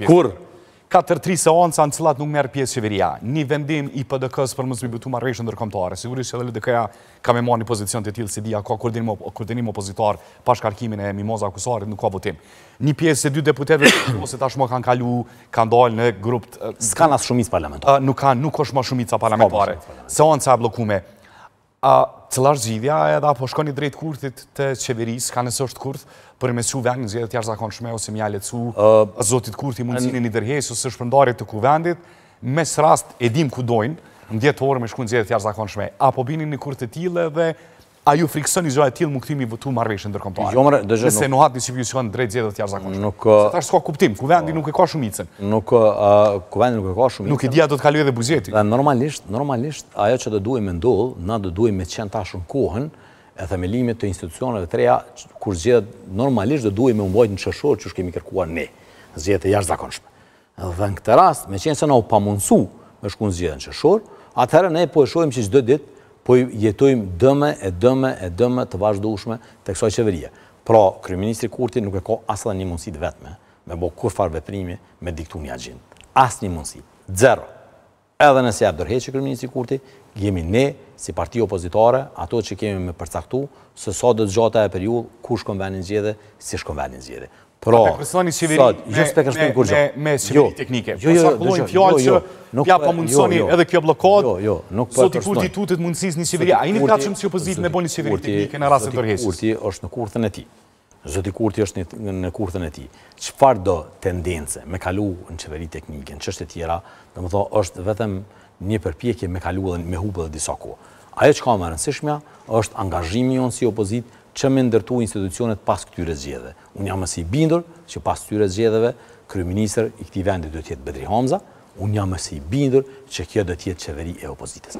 pjesë. Kur? Ka tërtri seonca në cilat nuk merë pjesë qeveria. Një vendim i PDK-së për mësë më bëtu marveshën dërkomtare. Sigurisht që dhe LDK-ja ka me marë një pozicion të tjilë si dija ka kërdenim opozitar pashkarkimin e mimoza akusarit, nuk ka votim. Një pjesë se dy deputetve, ose shumë kanë kalu, kanë dalë në grupt... Ska nësë shumicë parlamentare? Nuk kanë, nuk është ma shumica parlamentare. Seonca e blokume. Të është gjithja edhe apo shkoni drejt kurthit të qeveris, ka nësë është kurth, për me su vendin zjedhët jashtë zakon shme, ose mjale cu, zotit kurthi mundësini një dërhes, ose shpëndarit të kuvendit, mes rast edhim ku dojnë, në djetë orë me shku në të jashtë zakon shme, apo bini një kurt të tjile dhe a ju friksën i e tilë më këtimi vëtu marveshë në dërkomparë? Nëse se në një që drejtë zjedhët tjarë zakonë. Se uh, ta është s'ka kuptim, kuvendi nuk e ka shumicën. Kuvendi nuk e ka shumicën. Nuk uh, e dhja do të kaluje dhe buzjeti. Normalisht, normalisht, ajo që do duhe me ndullë, na do duhe me qenë ta shumë kohën, e themelimit të institucionet e treja, kur zjedhët, normalisht do duhe me mbojt në qëshorë, q Atëherë, ne po e shojmë që gjithë ditë po i jetojmë dëme e dëme e dëme të vazhdushme të kësoj qeveria. Pra, Kryeministri Kurti nuk e ko asë dhe një mundësit vetme me bo kur farë veprimi me diktu një agjint. Asë një mundësit. Zero. Edhe nëse e dërheqë Kryeministri Kurti, jemi ne, si parti opozitore, ato që kemi me përcaktu, së sot dhe të gjata e periull, ku shkon venin si shkon venin gjede. Pra, të kërësoni qeveri sad, me, me, me qeveri jo. teknike. Jo, jo, jo, jo, jo, jo, ja pa mundsoni jo, jo. edhe kjo blokad. Jo, jo, nuk po. Sot i kurti tutet mundësisë në qeveri. Ai një ka shumë si opozitë me bonë qeveri teknike në rrasën e tërheqjes. Kurti është në kurthën e tij. Zoti Kurti është në në kurthën e tij. Çfarë do tendence me kalu në qeveri teknike, në çështje të tjera, domethënë është vetëm një përpjekje me kaluën me hubë disa kohë. Ajo që ka më rëndësishmja është angazhimi jonë si opozitë që me ndërtu institucionet pas këtyre zgjedeve. Unë jam mësi bindur që pas këtyre zgjedeve, kërë minister i këti vendi dhe tjetë Bedri Hamza, unë jam mësi bindur që kjo dhe tjetë qeveri e opozitës.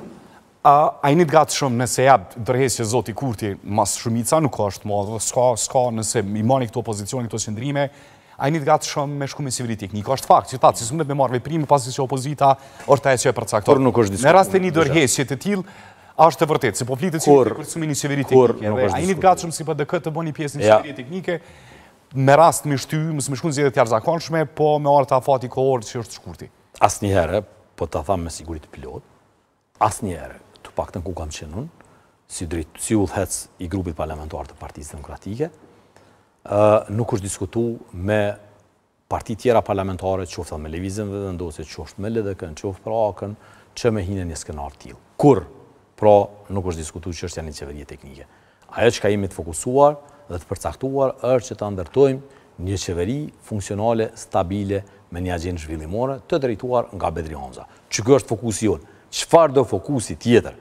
A i një të gatë shumë nëse jabë dërhesje Zoti Kurti mas shumica nuk është ma dhe s'ka, s'ka nëse i mani këto opozicion, këto qëndrime, a i një të gatë shumë me shkume si vritik, një është fakt, që ta, që së me marve primë, pasi që opozita, orta e që e përca Por nuk është diskutë. Në rast e një të tilë, është të vërtet, se po flitët si kërësumi një qeveri teknike, a i një të gatshëm si për dhe këtë të bo një pjesë një qeveri teknike, me rast me shty, më së më shkunë zjedhe tjarë zakonshme, po me orë të afati kohorë që është shkurti. Asë njëherë, po të thamë me sigurit pilot, asë njëherë, të pak të në ku kam qenun, si u dhec i grupit parlamentuar të partijës demokratike, nuk është diskutu me parti tjera parlamentare, qoftë me levizim dhe dhe ndosit, qoftë me ledekën, qoftë prakën, që me hinë një skenar t'ilë. Kur pra nuk është diskutu që është janë një qeverje teknike. Ajo që ka imi të fokusuar dhe të përcaktuar është që të ndërtojmë një qeveri funksionale, stabile, me një agjen zhvillimore të drejtuar nga Bedri Hamza. Që kjo është fokusi jonë, qëfar do fokusi tjetër,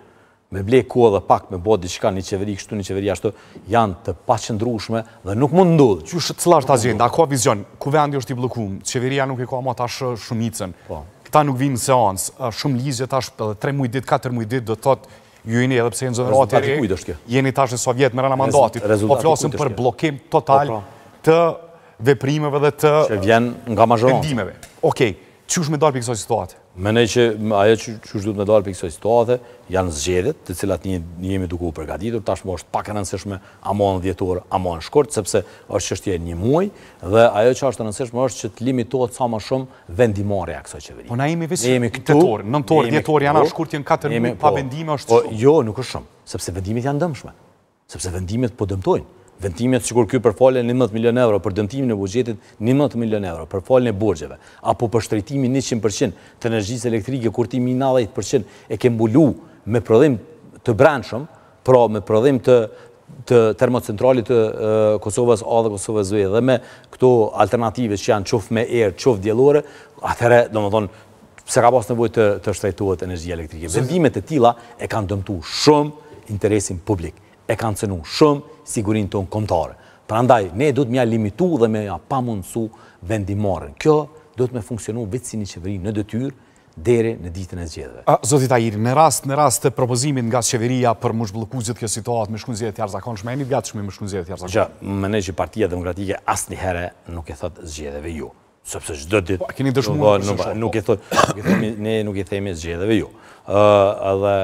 me blej kohë dhe pak me bodi qëka një qeveri kështu, një qeveri ashtu, janë të paqëndrushme dhe nuk mund ndodhë. Që është cëla është agenda, a ka vizion, ku vendi është i blokum, qeveria nuk e ka ma tash eh, shumicën, po. këta nuk vinë në seans, eh, shumë lizje tash, 3 mujtë dit, 4 mujtë dit, do të thotë ju jeni edhe pse jeni zonë e rrëtë, jeni tash në Sovjet me rëna mandatit, po flasim për blokim total po, po. të veprimeve dhe të vendimeve. Okej, që është me darë për kësoj situatë? Menej që ajo që është duke me dalë për kësoj situatë, janë zgjedit, të cilat një jemi duku përgatitur, tashmë është pak e nënsishme, a mojë në a shkurt, sepse është që është një muaj, dhe ajo që është nënsishme është që të limitohet sa më shumë vendimare a kësoj qeveri. Po na jemi visë tëtorë, nëntorë, djetor, janë a shkurt, janë katër, po. pa vendime është po, shumë. Jo, nuk është shumë, sepse vendimit janë dëmshme, sepse vendimit po dëmtojnë vendimet sikur ky përfolën 11 milion euro për dëmtimin e buxhetit 11 milion euro për e burgjeve apo për shtrejtimi 100% të energjisë elektrike kurtimi 90% e ke mbulu me prodhim të brendshëm, pra me prodhim të të termocentralit të Kosovës A dhe Kosovës Zve dhe me këto alternative që janë qof me erë, qof djelore, atëre, do më thonë, se ka pas nevoj të, shtrejtuat energjia elektrike. Vendimet e tila e kanë dëmtu shumë interesin publik, e kanë cenu shumë sigurin të unë komtare. Pra ndaj, ne du të mja limitu dhe me ja pa mundësu Kjo du të me funksionu vitë si një qeveri në dëtyrë, dere në ditën e zgjedeve. Zotit Airi, në rast në rast të propozimin nga qeveria për më shblëkuzit kjo situatë, më shkunzjet të jarëzakon, shme e një gjatë shme më shkunzjet të jarëzakon. Gja, më në që partia demokratike asë herë nuk e thotë zgjedeve ju. Sëpse shdo ditë... Po, nuk e thotë, nuk e thotë, nuk nuk e thotë, nuk e